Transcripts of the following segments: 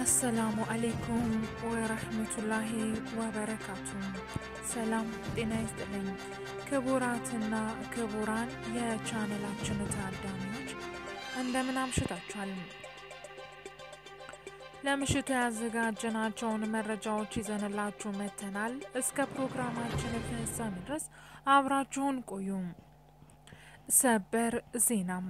አሰላሙ አሌይኩም ወረህመቱላሂ ወበረካቱ። ሰላም ጤና ይስጥልኝ ክቡራትና ክቡራን የቻነላችን ታዳሚዎች እንደምን አምሽታችኋል? ለምሽቱ ያዘጋጀናቸውን መረጃዎች ይዘንላችሁ መጥተናል። እስከ ፕሮግራማችን ፍጻሜ ድረስ አብራችሁን ቆዩ። ሰበር ዜናም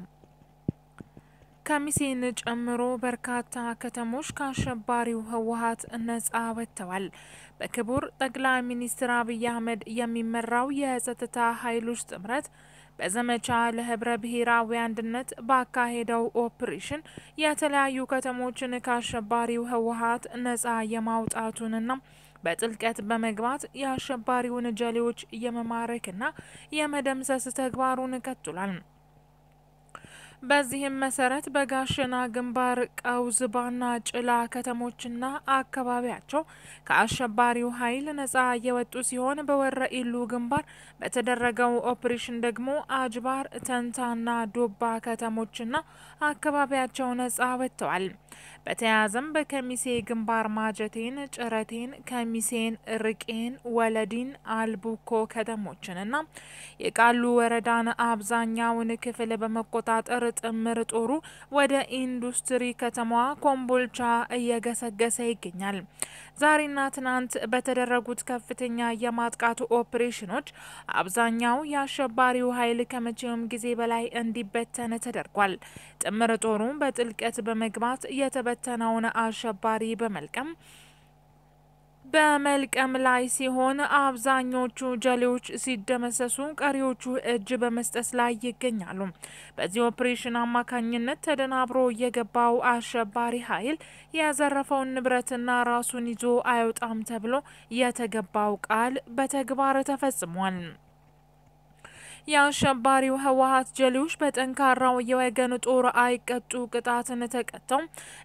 ከሚሴን ጨምሮ በርካታ ከተሞች ከአሸባሪው ህወሀት ነጻ ወጥተዋል። በክቡር ጠቅላይ ሚኒስትር አብይ አህመድ የሚመራው የጸጥታ ኃይሎች ጥምረት በዘመቻ ለህብረ ብሔራዊ አንድነት ባካሄደው ኦፕሬሽን የተለያዩ ከተሞችን ከአሸባሪው ህወሀት ነጻ የማውጣቱንና በጥልቀት በመግባት የአሸባሪውን ጀሌዎች የመማረክና የመደምሰስ ተግባሩን ቀጥሏል። በዚህም መሰረት በጋሸና ግንባር፣ ቀውዝባና ጭላ ከተሞችና አካባቢያቸው ከአሸባሪው ኃይል ነጻ የወጡ ሲሆን በወረኢሉ ግንባር በተደረገው ኦፕሬሽን ደግሞ አጅባር፣ ተንታና ዶባ ከተሞችና አካባቢያቸው ነጻ ወጥተዋል። በተያያዘም በከሚሴ ግንባር ማጀቴን፣ ጭረቴን፣ ከሚሴን፣ ርቄን፣ ወለዲን፣ አልቡኮ ከተሞችንና የቃሉ ወረዳን አብዛኛውን ክፍል በመቆጣጠር ጥምር ጦሩ ወደ ኢንዱስትሪ ከተማዋ ኮምቦልቻ እየገሰገሰ ይገኛል። ዛሬና ትናንት በተደረጉት ከፍተኛ የማጥቃት ኦፕሬሽኖች አብዛኛው የአሸባሪው ኃይል ከመቼውም ጊዜ በላይ እንዲበተን ተደርጓል። ጥምር ጦሩ በጥልቀት በመግባት የተበተነውን አሸባሪ በመልቀም በመልቀም ላይ ሲሆን አብዛኞቹ ጀሌዎች ሲደመሰሱ ቀሪዎቹ እጅ በመስጠት ላይ ይገኛሉ። በዚህ ኦፕሬሽን አማካኝነት ተደናብሮ የገባው አሸባሪ ኃይል የዘረፈውን ንብረትና ራሱን ይዞ አይወጣም ተብሎ የተገባው ቃል በተግባር ተፈጽሟል። የአሸባሪው ህወሀት ጀሌዎች በጠንካራው የወገን ጦር አይቀጡ ቅጣትን ተቀጥተው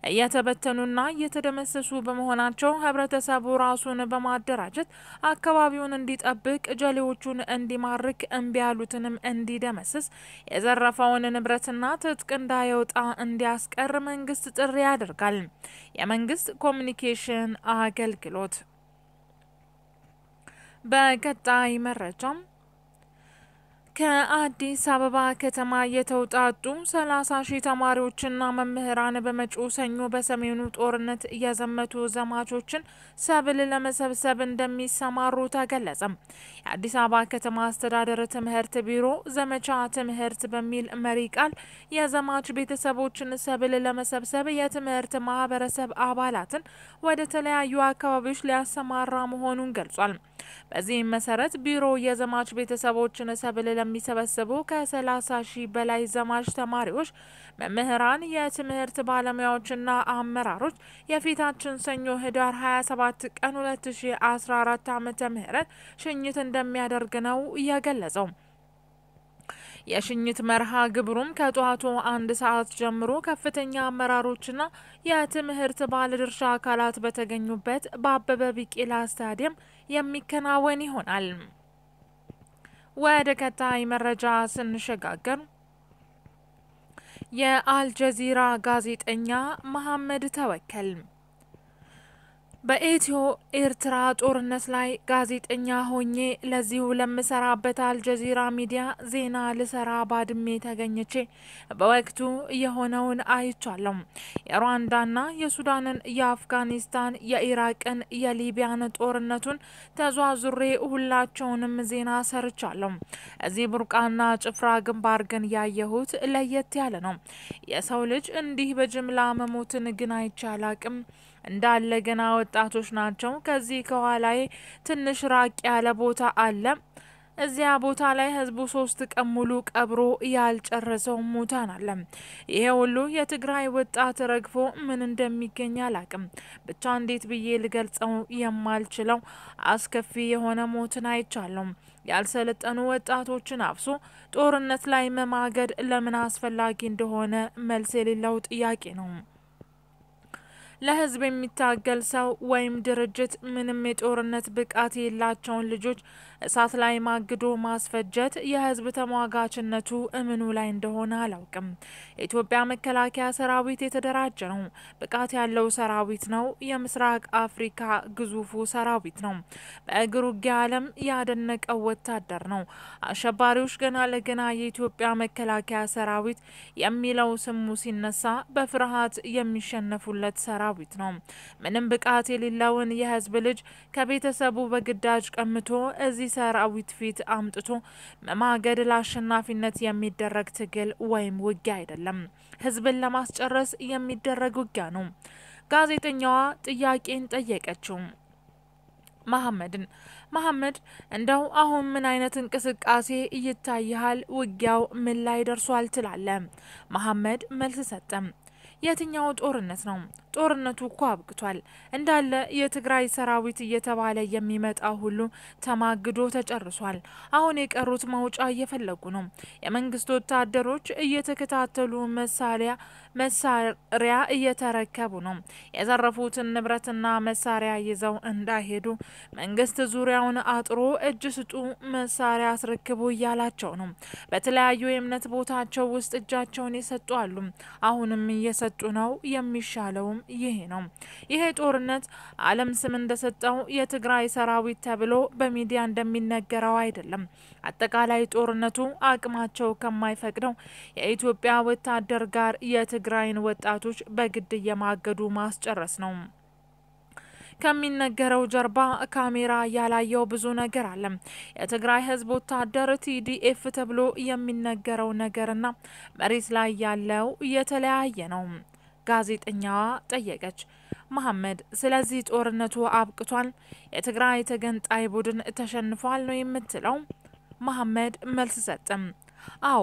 እየተበተኑና እየተደመሰሱ በመሆናቸው ህብረተሰቡ ራሱን በማደራጀት አካባቢውን እንዲጠብቅ፣ ጀሌዎቹን እንዲማርክ፣ እምቢ ያሉትንም እንዲደመስስ፣ የዘረፈውን ንብረትና ትጥቅ እንዳይወጣ እንዲያስቀር መንግስት ጥሪ ያደርጋል። የመንግስት ኮሚኒኬሽን አገልግሎት በቀጣይ መረጃም ከአዲስ አበባ ከተማ የተውጣጡ ሰላሳ ሺህ ተማሪዎችና መምህራን በመጪው ሰኞ በሰሜኑ ጦርነት እያዘመቱ ዘማቾችን ሰብል ለመሰብሰብ እንደሚሰማሩ ተገለጸም። የአዲስ አበባ ከተማ አስተዳደር ትምህርት ቢሮ ዘመቻ ትምህርት በሚል መሪ ቃል የዘማች ቤተሰቦችን ሰብል ለመሰብሰብ የትምህርት ማህበረሰብ አባላትን ወደ ተለያዩ አካባቢዎች ሊያሰማራ መሆኑን ገልጿል። በዚህም መሰረት ቢሮ የዘማች ቤተሰቦችን ሰብል ለሚሰበስቡ ከ30 ሺህ በላይ ዘማች ተማሪዎች፣ መምህራን፣ የትምህርት ባለሙያዎችና አመራሮች የፊታችን ሰኞ ህዳር 27 ቀን 2014 ዓ.ም ሽኝት እንደሚያደርግ ነው እያገለጸው የሽኝት መርሃ ግብሩም ከጠዋቱ አንድ ሰዓት ጀምሮ ከፍተኛ አመራሮችና የትምህርት ባለድርሻ አካላት በተገኙበት በአበበ ቢቂላ ስታዲየም የሚከናወን ይሆናል። ወደ ቀጣይ መረጃ ስንሸጋገር የአልጀዚራ ጋዜጠኛ መሐመድ ተወከል በኢትዮ ኤርትራ ጦርነት ላይ ጋዜጠኛ ሆኜ ለዚሁ ለምሰራበት አልጀዚራ ሚዲያ ዜና ልሰራ ባድሜ ተገኝቼ በወቅቱ የሆነውን አይቻለሁ። የሩዋንዳና የሱዳንን፣ የአፍጋኒስታን፣ የኢራቅን፣ የሊቢያን ጦርነቱን ተዟዙሬ ሁላቸውንም ዜና ሰርቻለሁ። እዚህ ቡርቃና ጭፍራ ግንባር ግን ያየሁት ለየት ያለ ነው። የሰው ልጅ እንዲህ በጅምላ መሞትን ግን አይቻል አቅም እንዳለ ገና ወጣቶች ናቸው። ከዚህ ከኋላዬ ትንሽ ራቅ ያለ ቦታ አለ። እዚያ ቦታ ላይ ህዝቡ ሶስት ቀን ሙሉ ቀብሮ ያልጨረሰው ሙታን አለ። ይሄ ሁሉ የትግራይ ወጣት ረግፎ ምን እንደሚገኝ አላቅም። ብቻ እንዴት ብዬ ልገልጸው የማልችለው አስከፊ የሆነ ሞትን አይቻለሁ። ያልሰለጠኑ ወጣቶችን አፍሶ ጦርነት ላይ መማገድ ለምን አስፈላጊ እንደሆነ መልስ የሌለው ጥያቄ ነው። ለህዝብ የሚታገል ሰው ወይም ድርጅት ምንም የጦርነት ብቃት የላቸውን ልጆች እሳት ላይ ማግዶ ማስፈጀት የህዝብ ተሟጋችነቱ እምኑ ላይ እንደሆነ አላውቅም። የኢትዮጵያ መከላከያ ሰራዊት የተደራጀ ነው። ብቃት ያለው ሰራዊት ነው። የምስራቅ አፍሪካ ግዙፉ ሰራዊት ነው። በእግር ውጊያ ዓለም ያደነቀው ወታደር ነው። አሸባሪዎች ገና ለገና የኢትዮጵያ መከላከያ ሰራዊት የሚለው ስሙ ሲነሳ በፍርሃት የሚሸነፉለት ሰራ ሰራዊት ነው። ምንም ብቃት የሌለውን የህዝብ ልጅ ከቤተሰቡ በግዳጅ ቀምቶ እዚህ ሰራዊት ፊት አምጥቶ መማገድ ለአሸናፊነት የሚደረግ ትግል ወይም ውጊያ አይደለም፣ ህዝብን ለማስጨረስ የሚደረግ ውጊያ ነው። ጋዜጠኛዋ ጥያቄን ጠየቀችው መሐመድን። መሐመድ እንደው አሁን ምን አይነት እንቅስቃሴ እይታይሃል? ውጊያው ምን ላይ ደርሷል ትላለ? መሐመድ መልስ ሰጠም። የትኛው ጦርነት ነው? ጦርነቱ እኮ አብቅቷል እንዳለ የትግራይ ሰራዊት እየተባለ የሚመጣ ሁሉ ተማግዶ ተጨርሷል። አሁን የቀሩት መውጫ እየፈለጉ ነው። የመንግስት ወታደሮች እየተከታተሉ መሳሪያ መሳሪያ እየተረከቡ ነው። የዘረፉትን ንብረትና መሳሪያ ይዘው እንዳይሄዱ መንግስት ዙሪያውን አጥሮ እጅ ስጡ፣ መሳሪያ አስረክቡ እያላቸው ነው። በተለያዩ የእምነት ቦታቸው ውስጥ እጃቸውን የሰጡ አሉ። አሁንም እየሰ እየሰጡ ነው የሚሻለውም ይሄ ነው። ይሄ ጦርነት ዓለም ስም እንደሰጠው የትግራይ ሰራዊት ተብሎ በሚዲያ እንደሚነገረው አይደለም። አጠቃላይ ጦርነቱ አቅማቸው ከማይፈቅደው የኢትዮጵያ ወታደር ጋር የትግራይን ወጣቶች በግድ እየማገዱ ማስጨረስ ነው። ከሚነገረው ጀርባ ካሜራ ያላየው ብዙ ነገር አለ። የትግራይ ህዝብ ወታደር ቲዲኤፍ ተብሎ የሚነገረው ነገርና መሬት ላይ ያለው የተለያየ ነው። ጋዜጠኛዋ ጠየቀች። መሐመድ ስለዚህ ጦርነቱ አብቅቷል፣ የትግራይ ተገንጣይ ቡድን ተሸንፏል ነው የምትለው? መሐመድ መልስ ሰጥም። አዎ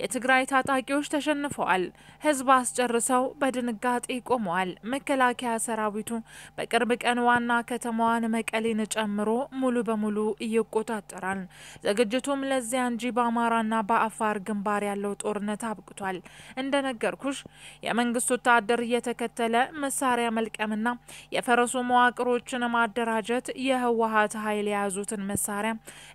የትግራይ ታጣቂዎች ተሸንፈዋል። ህዝብ አስጨርሰው በድንጋጤ ቆመዋል። መከላከያ ሰራዊቱ በቅርብ ቀን ዋና ከተማዋን መቀሌን ጨምሮ ሙሉ በሙሉ ይቆጣጠራል። ዝግጅቱም ለዚያ እንጂ በአማራና በአፋር ግንባር ያለው ጦርነት አብቅቷል። እንደነገርኩሽ የመንግስት ወታደር እየተከተለ መሳሪያ መልቀምና የፈረሱ መዋቅሮችን ማደራጀት የህወሀት ኃይል የያዙትን መሳሪያ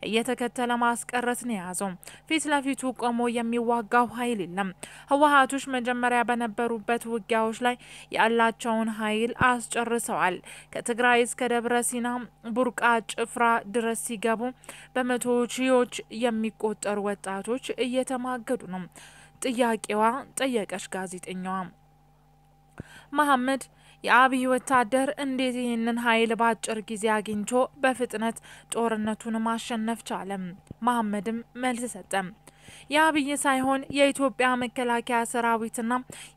እየተከተለ ማስቀረት ነው የያዘው ፊት ለፊቱ ቆሞ የሚዋጋው ኃይል የለም። ህወሀቶች መጀመሪያ በነበሩበት ውጊያዎች ላይ ያላቸውን ኃይል አስጨርሰዋል። ከትግራይ እስከ ደብረ ሲና ቡርቃ ጭፍራ ድረስ ሲገቡ በመቶ ሺዎች የሚቆጠሩ ወጣቶች እየተማገዱ ነው። ጥያቄዋ ጠየቀች ጋዜጠኛዋ መሐመድ የአብይ ወታደር እንዴት ይህንን ኃይል በአጭር ጊዜ አግኝቶ በፍጥነት ጦርነቱን ማሸነፍ ቻለም? መሐመድም መልስ ሰጠ። የአብይ ሳይሆን የኢትዮጵያ መከላከያ ሰራዊትና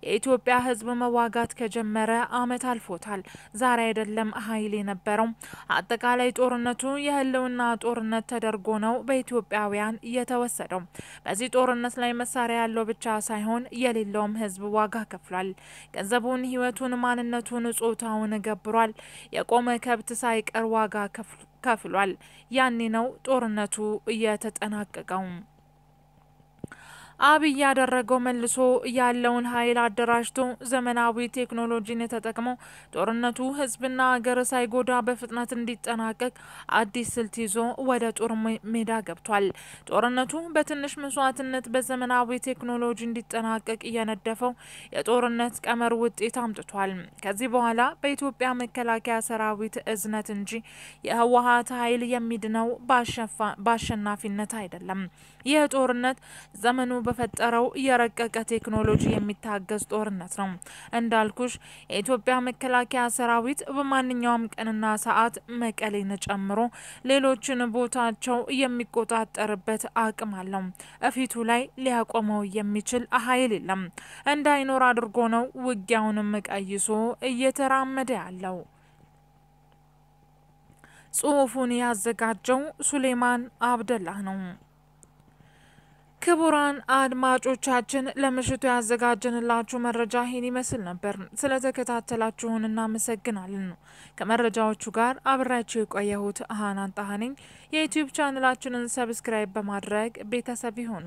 የኢትዮጵያ ህዝብ መዋጋት ከጀመረ አመት አልፎታል። ዛሬ አይደለም ኃይል የነበረው። አጠቃላይ ጦርነቱ የህልውና ጦርነት ተደርጎ ነው በኢትዮጵያውያን የተወሰደው። በዚህ ጦርነት ላይ መሳሪያ ያለው ብቻ ሳይሆን የሌለውም ህዝብ ዋጋ ከፍሏል። ገንዘቡን፣ ህይወቱን፣ ማንነቱን፣ ጾታውን ገብሯል። የቆመ ከብት ሳይቀር ዋጋ ከፍሏል። ያኔ ነው ጦርነቱ እየተጠናቀቀው። አብይ ያደረገው መልሶ ያለውን ኃይል አደራጅቶ ዘመናዊ ቴክኖሎጂን ተጠቅሞ ጦርነቱ ህዝብና አገር ሳይጎዳ በፍጥነት እንዲጠናቀቅ አዲስ ስልት ይዞ ወደ ጦር ሜዳ ገብቷል። ጦርነቱ በትንሽ መስዋዕትነት በዘመናዊ ቴክኖሎጂ እንዲጠናቀቅ እየነደፈው የጦርነት ቀመር ውጤት አምጥቷል። ከዚህ በኋላ በኢትዮጵያ መከላከያ ሰራዊት እዝነት እንጂ የህወሀት ኃይል የሚድነው በአሸናፊነት አይደለም። ይህ ጦርነት ዘመኑ በ በፈጠረው የረቀቀ ቴክኖሎጂ የሚታገዝ ጦርነት ነው። እንዳልኩሽ የኢትዮጵያ መከላከያ ሰራዊት በማንኛውም ቀንና ሰዓት መቀሌን ጨምሮ ሌሎችን ቦታቸው የሚቆጣጠርበት አቅም አለው። እፊቱ ላይ ሊያቆመው የሚችል ኃይል የለም። እንዳይኖር አድርጎ ነው ውጊያውንም ቀይሶ እየተራመደ ያለው። ጽሁፉን ያዘጋጀው ሱሌማን አብደላህ ነው። ክቡራን አድማጮቻችን ለምሽቱ ያዘጋጀንላችሁ መረጃ ይህን ይመስል ነበር። ስለተከታተላችሁን እናመሰግናለን። ከመረጃዎቹ ጋር አብራችሁ የቆየሁት አሃናን ጣሃ ነኝ። የዩቲዩብ ሰብስክራይብ በማድረግ ቤተሰብ ይሁኑ።